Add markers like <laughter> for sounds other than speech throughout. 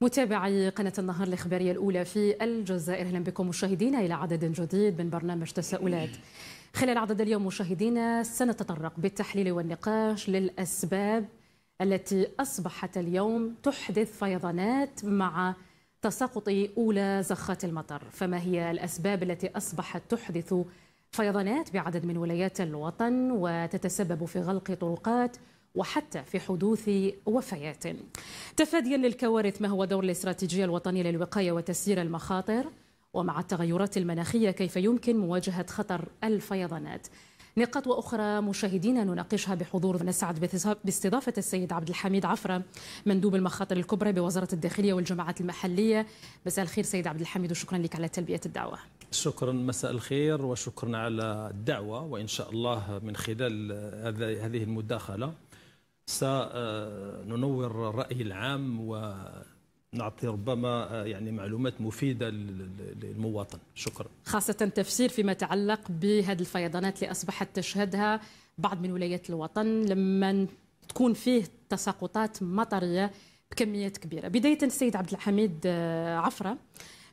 متابعي قناة النهار الإخبارية الأولى في الجزائر أهلا بكم مشاهدينا إلى عدد جديد من برنامج تساؤلات خلال عدد اليوم مشاهدينا سنتطرق بالتحليل والنقاش للأسباب التي أصبحت اليوم تحدث فيضانات مع تساقط أولى زخات المطر فما هي الأسباب التي أصبحت تحدث فيضانات بعدد من ولايات الوطن وتتسبب في غلق طرقات وحتى في حدوث وفيات تفاديا للكوارث ما هو دور الاستراتيجية الوطنية للوقاية وتسيير المخاطر ومع التغيرات المناخية كيف يمكن مواجهة خطر الفيضانات نقاط وأخرى مشاهدينا نناقشها بحضور نسعد باستضافة السيد عبد الحميد عفرة مندوب المخاطر الكبرى بوزارة الداخلية والجماعات المحلية مساء الخير سيد عبد الحميد وشكرا لك على تلبية الدعوة شكرا مساء الخير وشكرا على الدعوة وإن شاء الله من خلال هذه المداخلة سننور الرأي العام ونعطي ربما آه، يعني معلومات مفيدة للمواطن شكرا خاصة تفسير فيما يتعلق بهذه الفيضانات اللي أصبحت تشهدها بعض من ولايات الوطن لما تكون فيه تساقطات مطرية بكميات كبيرة بداية السيد عبد الحميد آه، عفرة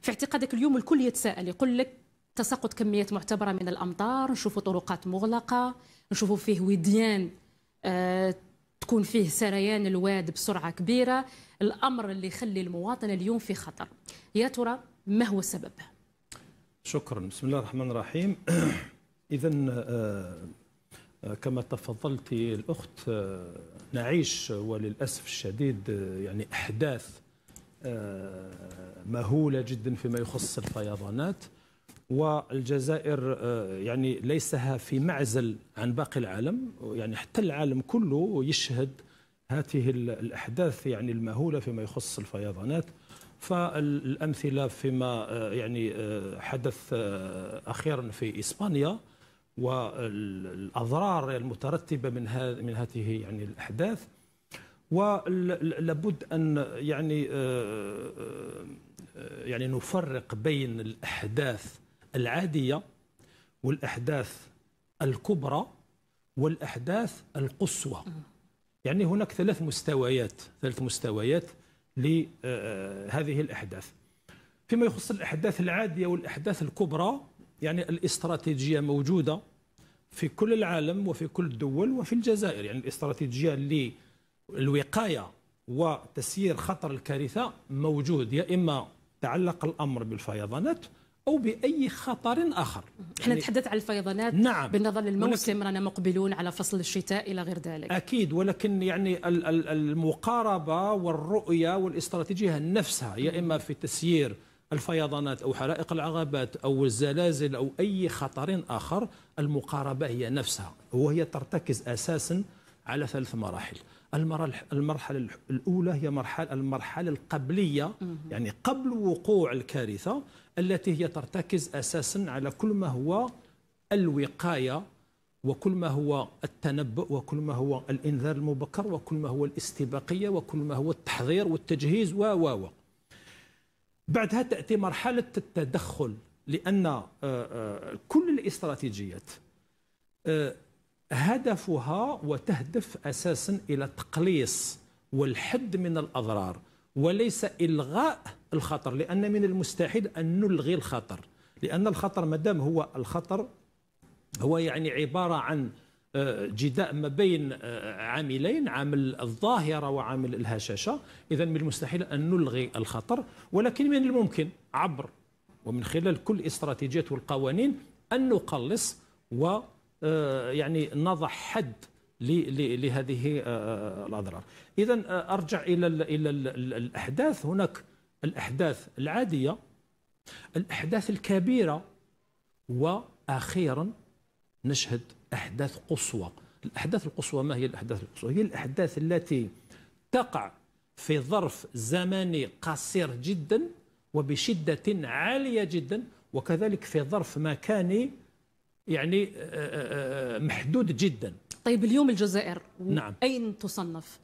في اعتقادك اليوم الكل يتساءل يقول لك تساقط كميات معتبرة من الأمطار نشوفوا طرقات مغلقة نشوفوا فيه وديان آه، تكون فيه سريان الواد بسرعه كبيره الامر اللي يخلي المواطن اليوم في خطر يا ترى ما هو السبب شكرا بسم الله الرحمن الرحيم <clears throat> اذا آه، آه، كما تفضلت الاخت آه، نعيش وللاسف الشديد يعني احداث مهوله جدا فيما يخص الفيضانات والجزائر آه، يعني ليسها في معزل عن باقي العالم يعني حتى العالم كله يشهد هذه الأحداث يعني المهولة فيما يخص الفيضانات فالأمثلة فيما آه، يعني آه، حدث أخيرا في إسبانيا والأضرار المترتبة من من هذه يعني الأحداث ولابد أن يعني آه، يعني نفرق بين الأحداث العادية والأحداث الكبرى والأحداث القصوى يعني هناك ثلاث مستويات ثلاث مستويات لهذه آه، الأحداث فيما يخص الأحداث العادية والأحداث الكبرى يعني الاستراتيجية موجودة في كل العالم وفي كل الدول وفي الجزائر يعني الاستراتيجية للوقاية وتسيير خطر الكارثة موجود يا إما تعلق الأمر بالفيضانات أو بأي خطر آخر احنا يعني نتحدث عن الفيضانات نعم بالنظر للموسم رانا مقبلون على فصل الشتاء إلى غير ذلك أكيد ولكن يعني المقاربة والرؤية والاستراتيجية نفسها يا إما في تسيير الفيضانات أو حرائق العقبات أو الزلازل أو أي خطر آخر المقاربة هي نفسها وهي ترتكز أساسا على ثلاث مراحل المرحلة الأولى هي مرحلة المرحلة القبلية يعني قبل وقوع الكارثة التي هي ترتكز أساسا على كل ما هو الوقاية وكل ما هو التنبؤ وكل ما هو الإنذار المبكر وكل ما هو الاستباقية وكل ما هو التحضير والتجهيز و و و بعدها تأتي مرحلة التدخل لأن آه، آه، كل الاستراتيجيات آه، هدفها وتهدف اساسا الى تقليص والحد من الاضرار وليس الغاء الخطر لان من المستحيل ان نلغي الخطر لان الخطر مادام هو الخطر هو يعني عباره عن آه، جداء ما بين آه، عاملين عامل الظاهره وعامل الهشاشه اذا من المستحيل ان نلغي الخطر ولكن من الممكن عبر ومن خلال كل استراتيجيات والقوانين ان نقلص و آه، يعني نضع حد لهذه آه، آه، الأضرار إذا أرجع إلى إلى الأحداث هناك الأحداث العادية الأحداث الكبيرة وأخيرا نشهد أحداث قصوى الأحداث القصوى ما هي الأحداث القصوى هي الأحداث التي تقع في ظرف زمني قصير جدا وبشدة عالية جدا وكذلك في ظرف مكاني يعني آه، آه، آه، محدود جدا طيب اليوم الجزائر نعم. أين تصنف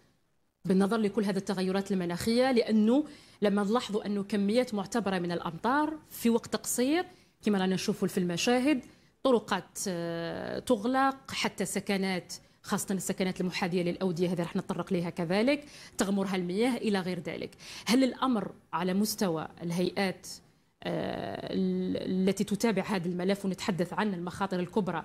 بالنظر لكل هذه التغيرات المناخية لأنه لما نلاحظوا أنه كميات معتبرة من الأمطار في وقت قصير كما رانا نشوفوا في المشاهد طرقات تغلق حتى سكنات خاصة السكنات المحاذية للأودية هذه راح نتطرق لها كذلك تغمرها المياه إلى غير ذلك هل الأمر على مستوى الهيئات آه، التي تتابع هذا الملف ونتحدث عن المخاطر الكبرى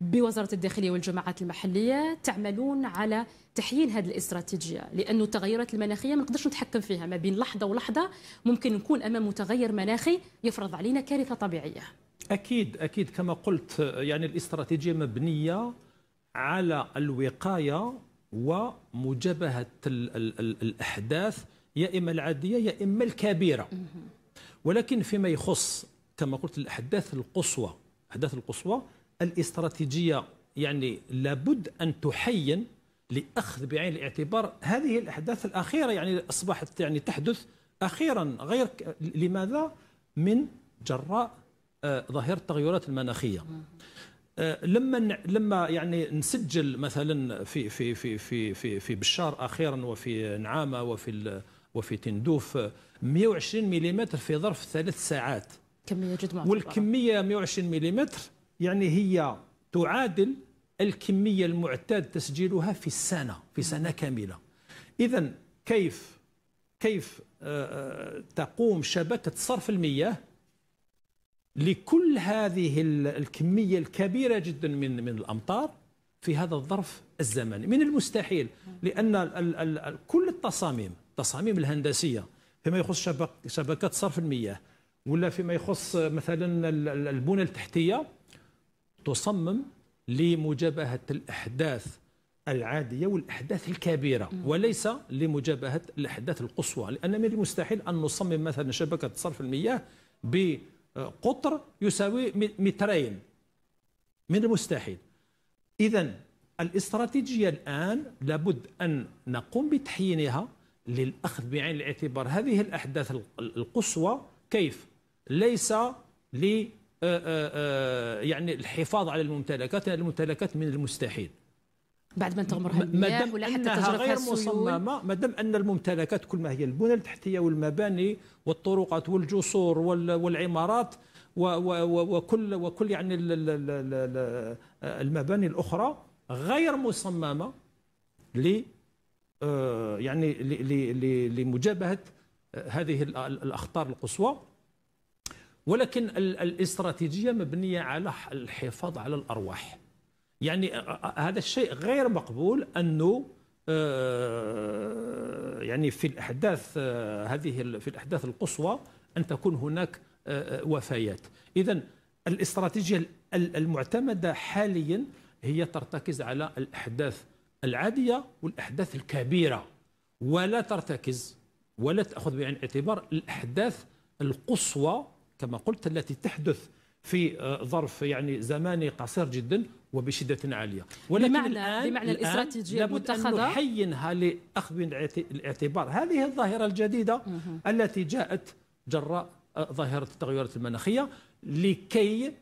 بوزارة الداخلية والجماعات المحلية تعملون على تحيين هذه الاستراتيجية لأن التغيرات المناخية ما نقدرش نتحكم فيها ما بين لحظة ولحظة ممكن نكون أمام متغير مناخي يفرض علينا كارثة طبيعية أكيد أكيد كما قلت يعني الاستراتيجية مبنية على الوقاية ومجابهة الأحداث يا إما العادية يا إما الكبيرة ولكن فيما يخص كما قلت الأحداث القصوى الأحداث القصوى الاستراتيجية يعني لابد أن تحين لأخذ بعين الاعتبار هذه الأحداث الأخيرة يعني أصبحت يعني تحدث أخيرا غير لماذا من جراء آه، ظاهرة التغيرات المناخية آه، لما لما يعني نسجل مثلا في في في في في في بشار اخيرا وفي نعامه وفي وفي تندوف 120 ملم في ظرف ثلاث ساعات كمية جد معتبرة والكمية 120 ملم يعني هي تعادل الكمية المعتاد تسجيلها في السنة في سنة كاملة إذا كيف كيف آه، آه، تقوم شبكة صرف المياه لكل هذه الكمية الكبيرة جدا من من الأمطار في هذا الظرف الزمني من المستحيل لأن كل التصاميم التصاميم الهندسيه فيما يخص شبكات صرف المياه ولا فيما يخص مثلا البنى التحتيه تصمم لمجابهه الاحداث العاديه والاحداث الكبيره وليس لمجابهه الاحداث القصوى لان من المستحيل ان نصمم مثلا شبكه صرف المياه بقطر يساوي مترين من المستحيل اذا الاستراتيجيه الان لابد ان نقوم بتحيينها للأخذ بعين الاعتبار هذه الأحداث القصوى كيف ليس ل آه، آه، آه، يعني الحفاظ على الممتلكات الممتلكات من المستحيل بعد ما تغمرها المياه ولا حتى تجرفها غير مصممه ما دام ان الممتلكات كل ما هي البنى التحتيه والمباني والطرقات والجسور والعمارات وكل وكل يعني المباني الاخرى غير مصممه آه، يعني لمجابهة آه، هذه الأخطار القصوى ولكن الاستراتيجية مبنية على الحفاظ على الأرواح يعني آه، هذا الشيء غير مقبول أنه يعني في الأحداث هذه في الأحداث القصوى أن تكون هناك وفيات إذا الاستراتيجية المعتمدة حاليا هي ترتكز على الأحداث العادية والأحداث الكبيرة ولا ترتكز ولا تأخذ بعين الاعتبار الأحداث القصوى كما قلت التي تحدث في آه، ظرف يعني زماني قصير جدا وبشده عاليه ولكن بمعنى الان بمعنى الاستراتيجيه المتخذه نحينها لاخذ الاعتبار هذه الظاهره الجديده مه. التي جاءت جراء آه، ظاهره التغيرات المناخيه لكي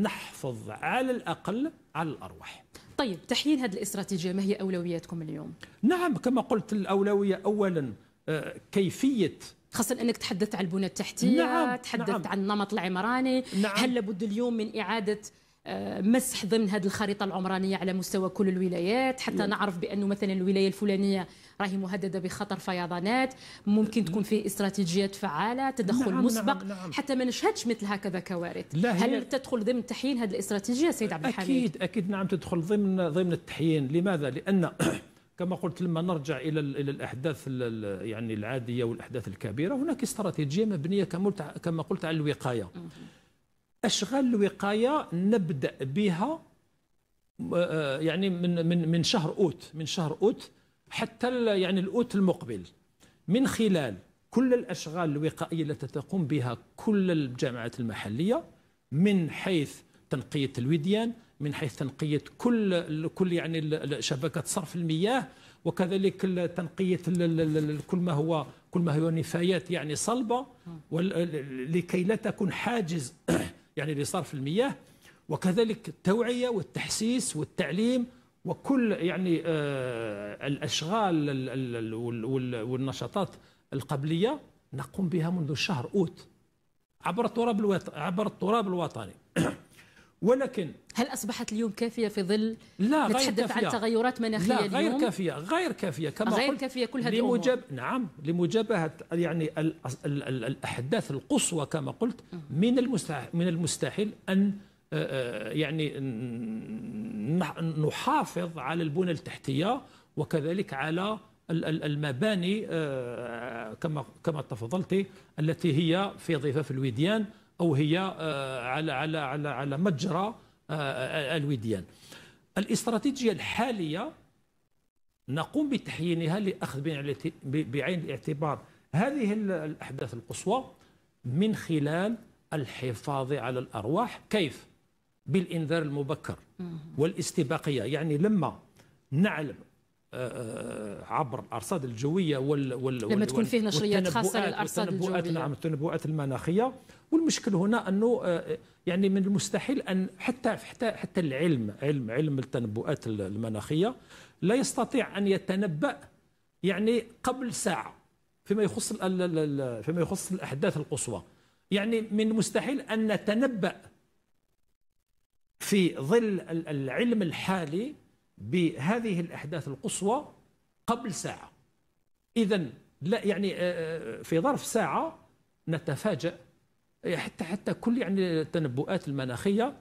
نحفظ على الاقل على الأرواح طيب تحيين هذه الاستراتيجية ما هي أولوياتكم اليوم؟ نعم كما قلت الأولوية أولا آه، كيفية خاصة أنك تحدثت عن البنى التحتية نعم. تحدثت نعم. عن النمط العمراني نعم. هل لابد اليوم من إعادة آه، مسح ضمن هذه الخريطه العمرانيه على مستوى كل الولايات حتى نعم. نعرف بانه مثلا الولايه الفلانيه راهي مهدده بخطر فيضانات ممكن تكون في استراتيجيات فعاله تدخل نعم مسبق نعم نعم. حتى ما نشهدش مثل هكذا كوارث لا هل تدخل ضمن تحيين هذه الاستراتيجيه سيد عبد الحميد اكيد اكيد نعم تدخل ضمن ضمن التحيين لماذا لان <clears throat> كما قلت لما نرجع الى الى الاحداث يعني العاديه والاحداث الكبيره هناك استراتيجيه مبنيه كما قلت على الوقايه اشغال الوقايه نبدا بها آه، يعني من من من شهر اوت من شهر اوت حتى يعني الاوت المقبل من خلال كل الاشغال الوقائيه التي تقوم بها كل الجامعات المحليه من حيث تنقيه الوديان من حيث تنقيه كل كل يعني شبكه صرف المياه وكذلك تنقيه كل ما هو كل ما هو نفايات يعني صلبه لكي لا تكون حاجز يعني لصرف المياه وكذلك التوعية والتحسيس والتعليم وكل يعني آه، الأشغال والنشاطات القبلية نقوم بها منذ شهر أوت عبر التراب عبر التراب الوطني <clears throat> ولكن هل أصبحت اليوم كافية في ظل لا غير نتحدث عن تغيرات مناخية لا غير اليوم؟ كافية غير كافية كما غير قلت كافية كل هذه لمجاب نعم لمجابهة يعني الأحداث القصوى كما قلت من المستحيل من المستحيل أن آه، آه، يعني نحافظ على البنى التحتية وكذلك على المباني آه، كما كما تفضلت التي هي في ضفاف الوديان أو هي آه، على على على على مجرى آه، آه، الوديان الاستراتيجية الحالية نقوم بتحيينها لأخذ بعين الاعتبار هذه الأحداث القصوى من خلال الحفاظ على الأرواح كيف؟ بالإنذار المبكر والاستباقية يعني لما نعلم آه، آه، عبر الارصاد الجويه وال, وال لما تكون فيه نشريات خاصه للارصاد الجويه نعم التنبؤات المناخيه والمشكل هنا انه آه، يعني من المستحيل ان حتى حتى حتى العلم علم علم التنبؤات المناخيه لا يستطيع ان يتنبأ يعني قبل ساعه فيما يخص فيما يخص الاحداث القصوى يعني من المستحيل ان نتنبأ في ظل العلم الحالي بهذه الأحداث القصوى قبل ساعة إذا لا يعني آه، آه، في ظرف ساعة نتفاجأ يعني حتى حتى كل يعني التنبؤات المناخية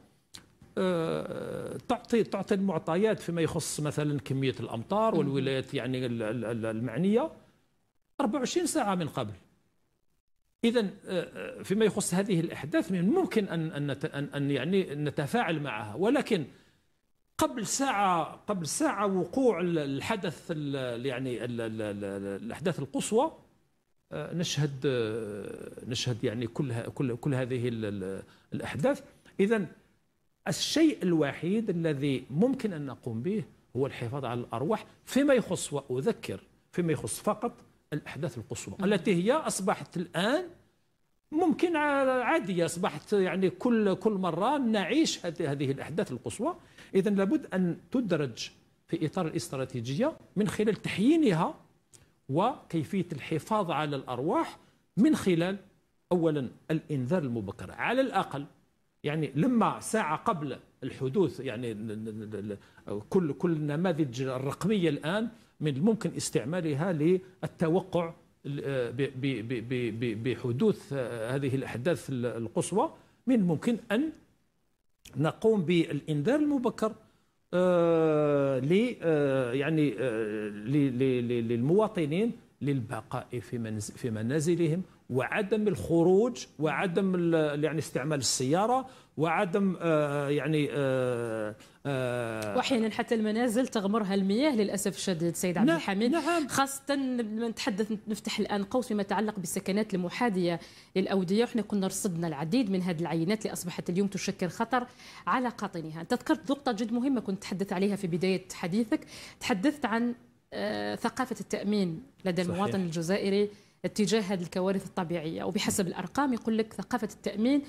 آه، تعطي تعطي المعطيات فيما يخص مثلا كمية الأمطار والولايات يعني المعنية 24 ساعة من قبل إذا فيما يخص هذه الأحداث من الممكن أن أن أن يعني نتفاعل معها ولكن قبل ساعة قبل ساعة وقوع الحدث يعني الأحداث القصوى آه، نشهد آه، نشهد يعني كل كل كل هذه الأحداث إذا الشيء الوحيد الذي ممكن أن نقوم به هو الحفاظ على الأرواح فيما يخص وأذكر فيما يخص فقط الأحداث القصوى نعم. التي هي أصبحت الآن ممكن عادية أصبحت يعني كل كل مرة نعيش هذه الأحداث القصوى إذا لابد أن تدرج في إطار الاستراتيجية من خلال تحيينها وكيفية الحفاظ على الأرواح من خلال أولا الإنذار المبكر على الأقل يعني لما ساعة قبل الحدوث يعني كل كل النماذج الرقمية الآن من الممكن استعمالها للتوقع آه، بحدوث آه، هذه الأحداث القصوى من ممكن أن نقوم بالإنذار المبكر آه، ل يعني للمواطنين للبقاء في في منازلهم وعدم الخروج وعدم يعني استعمال السيارة وعدم آه، آه، يعني آه، واحيانا حتى المنازل تغمرها المياه للاسف الشديد سيد عبد نعم، الحميد نعم. خاصه نتحدث نفتح الان قوس فيما يتعلق بالسكنات المحاذيه للاوديه وحنا كنا رصدنا العديد من هذه العينات اللي اصبحت اليوم تشكل خطر على قاطنها انت ذكرت نقطه جد مهمه كنت تحدث عليها في بدايه حديثك تحدثت عن ثقافه التامين لدى صحيح. المواطن الجزائري اتجاه هذه الكوارث الطبيعيه وبحسب الارقام يقول لك ثقافه التامين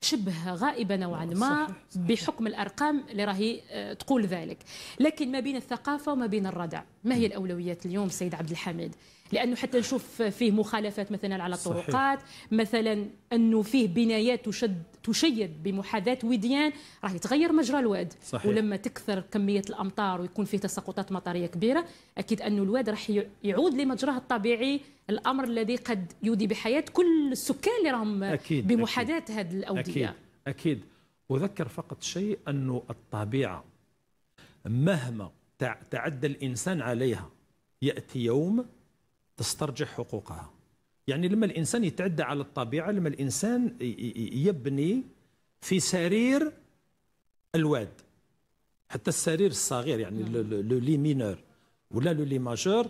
شبه غائبه نوعا ما بحكم الارقام اللي راهي آه، تقول ذلك لكن ما بين الثقافه وما بين الردع ما هي الاولويات اليوم سيد عبد الحميد لانه حتى نشوف فيه مخالفات مثلا على الطرقات مثلا انه فيه بنايات تشد تشيد بمحاذاه وديان راح يتغير مجرى الواد صحيح. ولما تكثر كميه الامطار ويكون فيه تساقطات مطريه كبيره اكيد انه الواد راح يعود لمجراه الطبيعي الامر الذي قد يودي بحياه كل السكان اللي راهم أكيد بمحاذاه هذه الاوديه اكيد اكيد اذكر فقط شيء انه الطبيعه مهما تعدى الانسان عليها ياتي يوم تسترجع حقوقها يعني لما الانسان يتعدى على الطبيعه لما الانسان يبني في سرير الواد حتى السرير الصغير يعني نعم. لو لي مينور ولا لو لي ماجور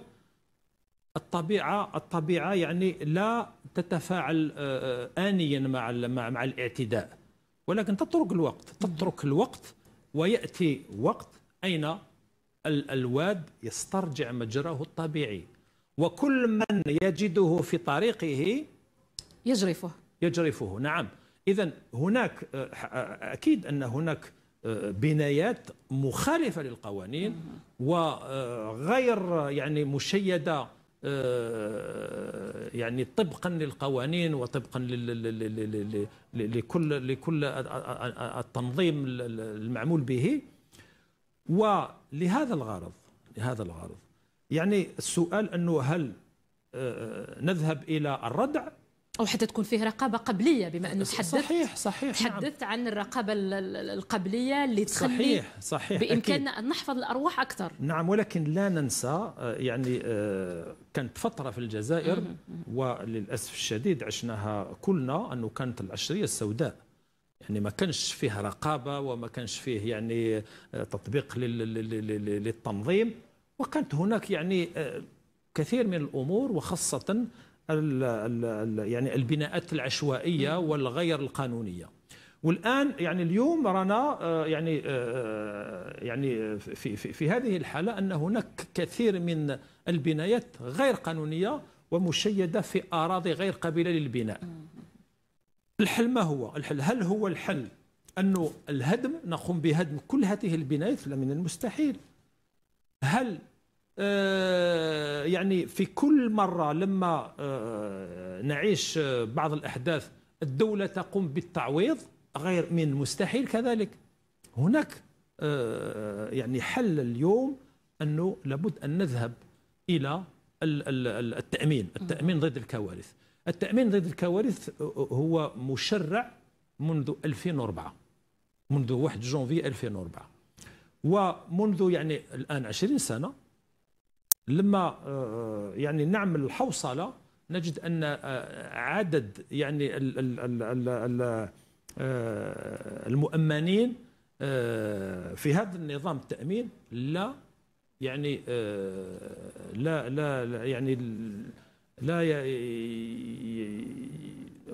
الطبيعه الطبيعه يعني لا تتفاعل آه، آه، انيا مع مع الاعتداء ولكن تترك الوقت تترك الوقت وياتي وقت اين الواد يسترجع مجراه الطبيعي وكل من يجده في طريقه يجرفه يجرفه نعم اذا هناك آه، اكيد ان هناك بنايات مخالفه للقوانين وغير يعني مشيده آه، يعني طبقا للقوانين وطبقا لكل لكل التنظيم المعمول به ولهذا الغرض لهذا الغرض يعني السؤال انه هل آه، نذهب الى الردع او حتى تكون فيه رقابه قبليه بما انه تحدثت صحيح صحيح نعم. تحدثت نعم. عن الرقابه القبليه اللي تخلي صحيح صحيح بامكاننا أكيد. ان نحفظ الارواح اكثر نعم ولكن لا ننسى آه، يعني آه، كانت فتره في الجزائر وللاسف الشديد عشناها كلنا انه كانت العشريه السوداء يعني ما كانش فيه رقابه وما كانش فيه يعني آه، تطبيق للتنظيم وكانت هناك يعني كثير من الامور وخاصه ال الـ يعني البناءات العشوائيه والغير القانونيه والان يعني اليوم رانا آه، يعني آه، آه، يعني في, في, في هذه الحاله ان هناك كثير من البنايات غير قانونيه ومشيده في اراضي غير قابله للبناء الحل ما هو الحل هل هو الحل انه الهدم نقوم بهدم كل هذه البنايات لا من المستحيل هل آه، يعني في كل مرة لما آه، نعيش آه، بعض الأحداث الدولة تقوم بالتعويض غير من المستحيل كذلك هناك يعني حل اليوم أنه لابد أن نذهب إلى التأمين التأمين ضد الكوارث التأمين ضد الكوارث هو مشرع منذ 2004 منذ 1 جونفي 2004 ومنذ يعني الآن 20 سنة لما آه، آه، يعني نعمل الحوصله نجد ان آه، عدد يعني المؤمنين في هذا النظام التامين لا يعني لا لا, لا يعني لا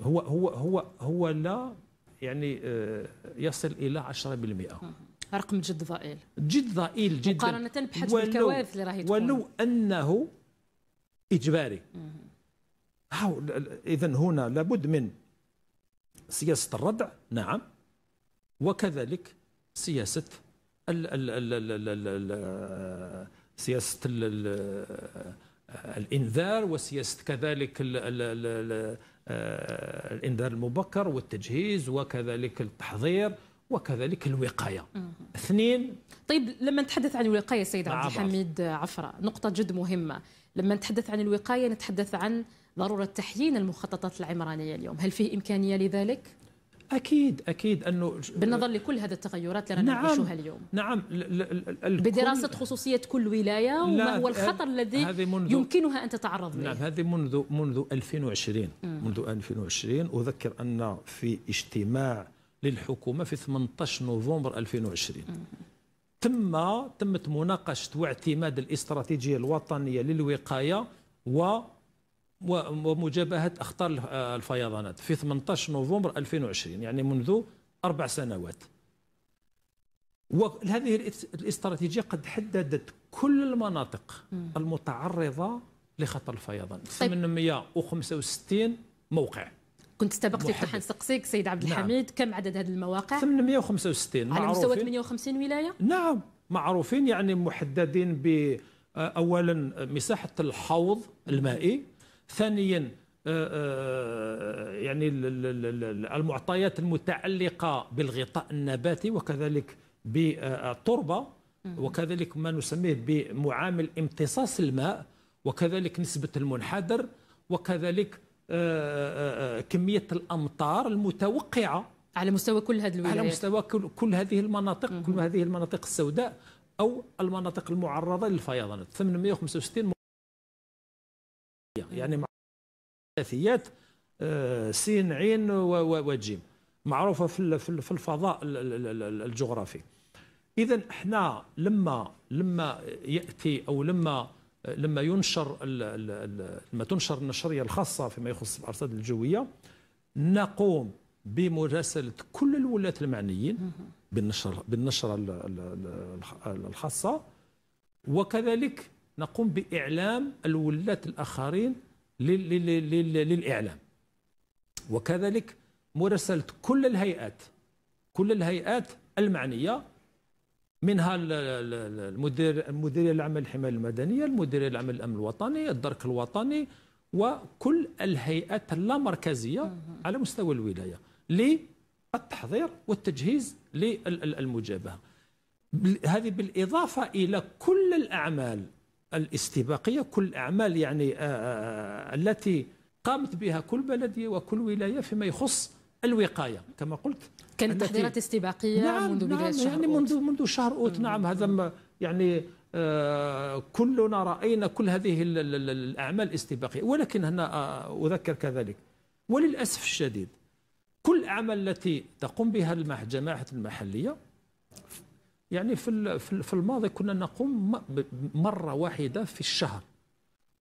هو هو هو هو لا يعني يصل الى 10% رقم جد ضئيل جد ضئيل جدا مقارنه بحجم الكوارث اللي راهي ولو انه اجباري اذا هنا لابد من سياسه الردع نعم وكذلك سياسه ال ال ال ال ال ال سياسه ال ال الانذار وسياسه كذلك ال ال ال ال الانذار المبكر والتجهيز وكذلك التحضير وكذلك الوقايه اثنين طيب لما نتحدث عن الوقايه سيد عبد نعم، الحميد عفره نقطه جد مهمه لما نتحدث عن الوقايه نتحدث عن ضروره تحيين المخططات العمرانيه اليوم هل في امكانيه لذلك اكيد اكيد انه بالنظر لكل هذه التغيرات اللي نعم اليوم نعم ل- ل- ل- بدراسه خصوصيه كل ولايه وما هو الخطر الذي يمكنها ان تتعرض له نعم هذه منذ منذ 2020 مم. منذ 2020 اذكر ان في اجتماع للحكومه في 18 نوفمبر 2020 تم تمت مناقشه واعتماد الاستراتيجيه الوطنيه للوقايه و ومجابهه اخطار الفيضانات في 18 نوفمبر 2020 يعني منذ اربع سنوات وهذه الاستراتيجيه قد حددت كل المناطق المتعرضه لخطر الفيضان 865 طيب. موقع كنت سبقتي كنت حنسقسيك سيد عبد نعم. الحميد نعم. كم عدد هذه المواقع 865 على مستوى 58 ولايه نعم معروفين يعني محددين ب آه، اولا مساحه الحوض المائي ثانيا آه، آه، يعني المعطيات المتعلقه بالغطاء النباتي وكذلك بالتربه وكذلك ما نسميه بمعامل امتصاص الماء وكذلك نسبه المنحدر وكذلك آه، آه، آه، كميه الامطار المتوقعه على مستوى كل هذه الولايات على مستوى كل, هذه المناطق مم. كل هذه المناطق السوداء او المناطق المعرضه للفيضانات 865 يعني ثلاثيات سين عين وجيم معروفه في في الفضاء الجغرافي اذا احنا لما لما ياتي او لما لما ينشر لما تنشر النشريه الخاصه فيما يخص الارصاد الجويه نقوم بمراسله كل الولاة المعنيين بالنشر بالنشره الخاصه وكذلك نقوم باعلام الولاة الاخرين للاعلام وكذلك مراسله كل الهيئات كل الهيئات المعنيه منها المدير المديريه العامه للحمايه المدنيه، المديريه العامه للامن الوطني، الدرك الوطني وكل الهيئات اللامركزيه على مستوى الولايه للتحضير والتجهيز للمجابهه. هذه بالاضافه الى كل الاعمال الاستباقيه، كل الاعمال يعني آه، آه، آه، التي قامت بها كل بلديه وكل ولايه فيما يخص الوقايه كما قلت كانت تحضيرات استباقيه نعم منذ نعم بدايه الشهر يعني منذ منذ شهر اوت نعم هذا يعني آه، كلنا راينا كل هذه الاعمال الاستباقيه ولكن هنا آه، اذكر كذلك وللاسف الشديد كل الاعمال التي تقوم بها الجماعه المحليه يعني في في الماضي كنا نقوم مره واحده في الشهر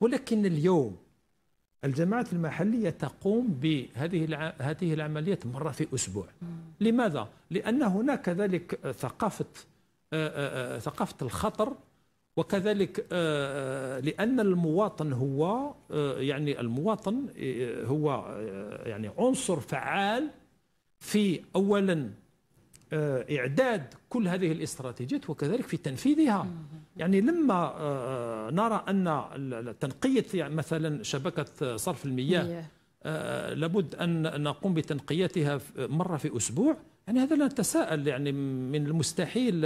ولكن اليوم الجماعات المحلية تقوم بهذه هذه العملية مرة في أسبوع لماذا؟ لأن هناك كذلك ثقافة ثقافة الخطر وكذلك لأن المواطن هو يعني المواطن هو يعني عنصر فعال في أولا إعداد كل هذه الاستراتيجيات وكذلك في تنفيذها يعني لما آه، آه، نرى أن تنقية مثلا شبكة صرف المياه آه، لابد أن نقوم بتنقيتها مرة في أسبوع يعني هذا لا نتساءل يعني من المستحيل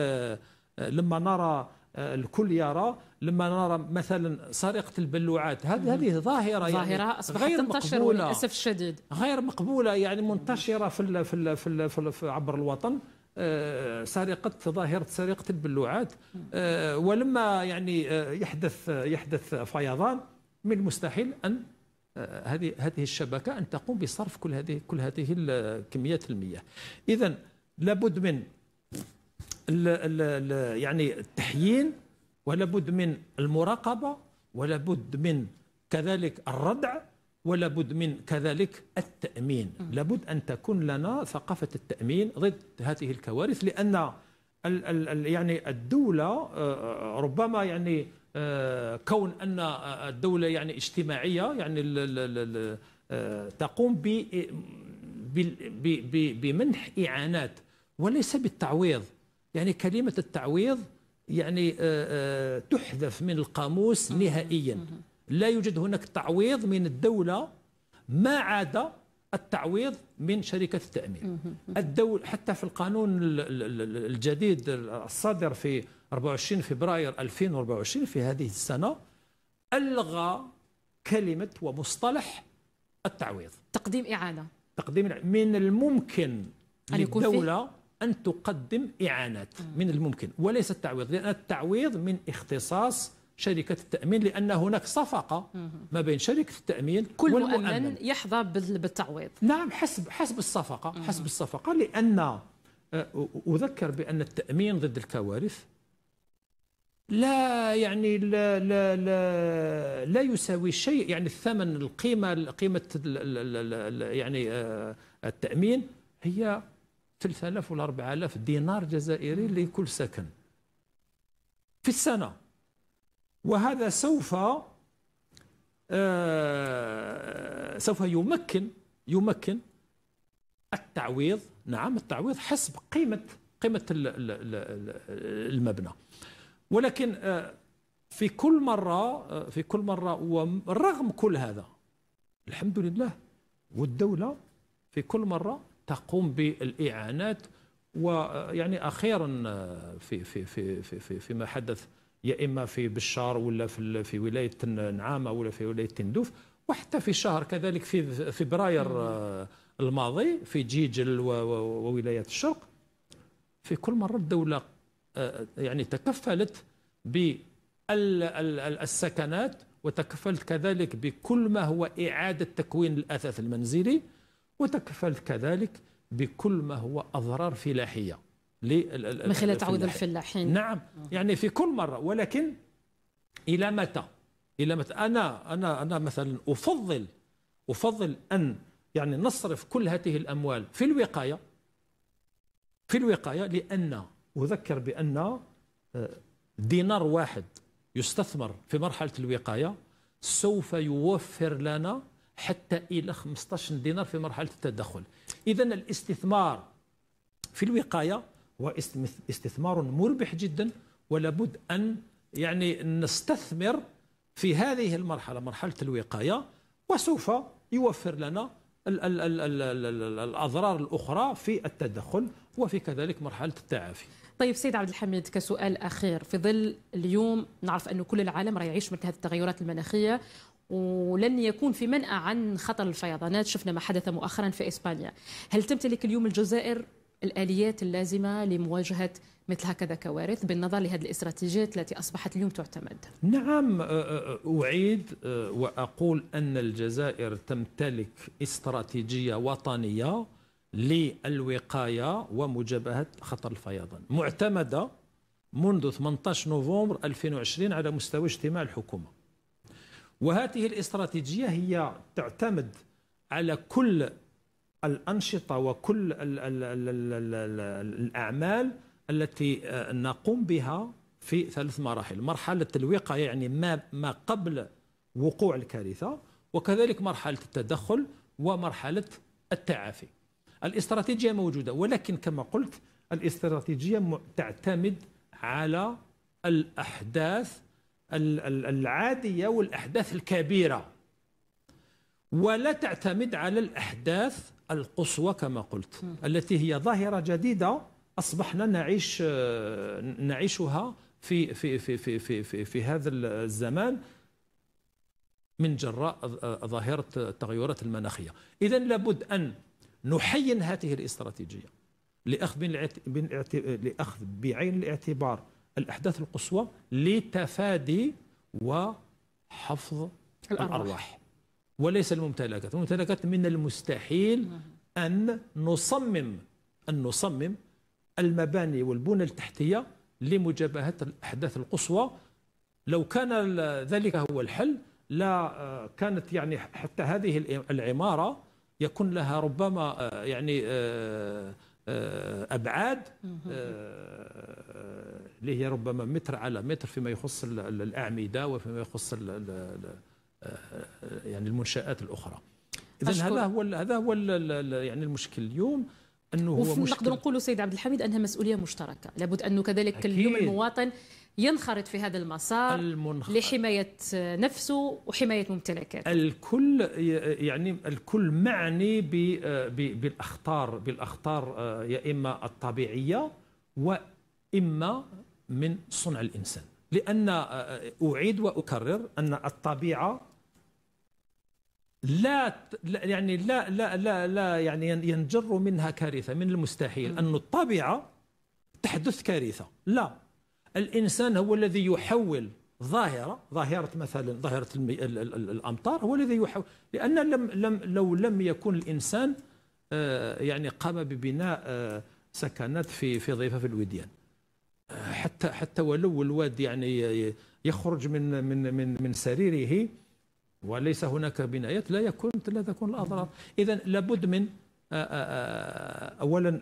لما نرى الكل يرى لما نرى مثلا سرقه البلوعات هذه هذه ظاهره يعني ظاهره غير تنتشر للاسف الشديد غير مقبوله يعني منتشره في الـ في الـ في, الـ في, في عبر الوطن آه، سرقه ظاهره سرقه البلوعات آه، ولما يعني آه، يحدث يحدث فيضان من المستحيل ان هذه هذه الشبكه ان تقوم بصرف كل هذه كل هذه كميات المياه اذا لابد من ال ال يعني التحيين ولابد من المراقبه ولابد من كذلك الردع ولا بد من كذلك التأمين لابد أن تكون لنا ثقافة التأمين ضد هذه الكوارث لأن يعني الدولة آه، آه، ربما يعني آه، كون أن الدولة يعني اجتماعية يعني تقوم بمنح إعانات وليس بالتعويض يعني كلمة التعويض يعني تحذف من القاموس نهائيا لا يوجد هناك تعويض من الدولة ما عدا التعويض من شركة التأمين الدول حتى في القانون الجديد الصادر في 24 فبراير 2024 في هذه السنة ألغى كلمة ومصطلح التعويض تقديم إعانة تقديم من الممكن أن يكون للدولة أن تقدم إعانات من الممكن وليس التعويض لأن التعويض من اختصاص شركة التأمين لأن هناك صفقة ما بين شركة التأمين كل والمؤمن. مؤمن يحظى بالتعويض نعم حسب حسب الصفقة حسب الصفقة لأن آه، أذكر بأن التأمين ضد الكوارث لا يعني لا لا لا, لا يساوي شيء يعني الثمن القيمة قيمة يعني آه، التأمين هي 3000 ولا 4000 دينار جزائري لكل سكن في السنة وهذا سوف آه، سوف يمكن يمكن التعويض نعم التعويض حسب قيمة قيمة المبنى ولكن آه، في كل مرة آه، في كل مرة ورغم كل هذا الحمد لله والدولة في كل مرة تقوم بالإعانات ويعني أخيرا في في في في في فيما حدث يا اما في بشار ولا في في ولايه نعامه ولا في ولايه تندوف وحتى في شهر كذلك في فبراير آه، الماضي في جيجل وولايه الشرق في كل مره الدوله آه، آه، يعني تكفلت بالسكنات وتكفلت كذلك بكل ما هو اعاده تكوين الاثاث المنزلي وتكفلت كذلك بكل ما هو اضرار فلاحيه من خلال تعويض الفلاحين نعم يعني في كل مرة ولكن إلى متى إلى متى أنا أنا أنا مثلا أفضل أفضل أن يعني نصرف كل هذه الأموال في الوقاية في الوقاية لأن أذكر بأن آه، دينار واحد يستثمر في مرحلة الوقاية سوف يوفر لنا حتى إلى 15 دينار في مرحلة التدخل إذا الاستثمار في الوقاية واستثمار مربح جدا ولابد أن يعني نستثمر في هذه المرحلة مرحلة الوقاية وسوف يوفر لنا الأضرار الأخرى في التدخل وفي كذلك مرحلة التعافي طيب سيد عبد الحميد كسؤال أخير في ظل اليوم نعرف أنه كل العالم راه يعيش مثل هذه التغيرات المناخية ولن يكون في منأى عن خطر الفيضانات شفنا ما حدث مؤخرا في إسبانيا هل تمتلك اليوم الجزائر الاليات اللازمه لمواجهه مثل هكذا كوارث بالنظر لهذه الاستراتيجيات التي اصبحت اليوم تعتمد. نعم اعيد واقول ان الجزائر تمتلك استراتيجيه وطنيه للوقايه ومجابهه خطر الفيضان، معتمده منذ 18 نوفمبر 2020 على مستوى اجتماع الحكومه. وهذه الاستراتيجيه هي تعتمد على كل الأنشطة وكل الأعمال التي آه، نقوم بها في ثلاث مراحل مرحلة الوقاية يعني ما, ما قبل وقوع الكارثة وكذلك مرحلة التدخل ومرحلة التعافي الاستراتيجية موجودة ولكن كما قلت الاستراتيجية تعتمد على الأحداث العادية والأحداث الكبيرة ولا تعتمد على الأحداث القصوى كما قلت التي هي ظاهرة جديدة أصبحنا نعيش نعيشها في في في في في في, في هذا الزمان من جراء ظاهرة التغيرات المناخية إذا لابد أن نحين هذه الاستراتيجية لأخذ لأخذ بعين الاعتبار الأحداث القصوى لتفادي وحفظ الأرواح, الأرواح. وليس الممتلكات الممتلكات من المستحيل أن نصمم أن نصمم المباني والبنى التحتية لمجابهة الأحداث القصوى لو كان ذلك هو الحل لا آه، كانت يعني حتى هذه العمارة يكون لها ربما آه، يعني آه، أبعاد اللي هي ربما متر على متر فيما يخص الأعمدة وفيما يخص يعني المنشات الاخرى اذا هذا هو هذا هو يعني المشكل اليوم انه هو نقدر نقول سيد عبد الحميد انها مسؤوليه مشتركه لابد انه كذلك أكيد. اليوم المواطن ينخرط في هذا المسار المنخ... لحمايه نفسه وحمايه ممتلكاته الكل يعني الكل معني بالاخطار بالاخطار آه، يا اما الطبيعيه واما من صنع الانسان لان آه، آه، اعيد واكرر ان الطبيعه لا يعني لا لا لا لا يعني ينجر منها كارثه من المستحيل ان الطبيعه تحدث كارثه لا الانسان هو الذي يحول ظاهره ظاهره مثلا ظاهره الامطار هو الذي يحول لان لم لم لو لم يكن الانسان آه، يعني قام ببناء آه، سكنات في في ضفاف الوديان آه، حتى حتى ولو الواد يعني يخرج من من من من سريره وليس هناك بنايات لا يكون لا تكون الاضرار اذا لابد من آه، آه، آه، اولا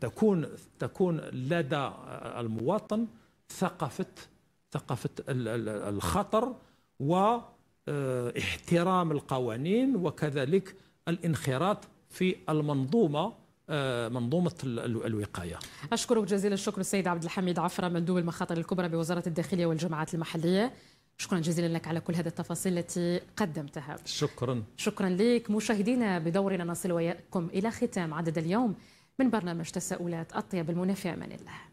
تكون تكون لدى المواطن ثقافه ثقافه الخطر واحترام القوانين وكذلك الانخراط في المنظومه منظومة الوقاية اشكرك جزيل الشكر السيد عبد الحميد عفرة مندوب المخاطر الكبرى بوزارة الداخلية والجماعات المحلية شكرا جزيلا لك على كل هذه التفاصيل التي قدمتها شكرا شكرا لك مشاهدينا بدورنا نصل وياكم الى ختام عدد اليوم من برنامج تساؤلات اطيب المنافع من الله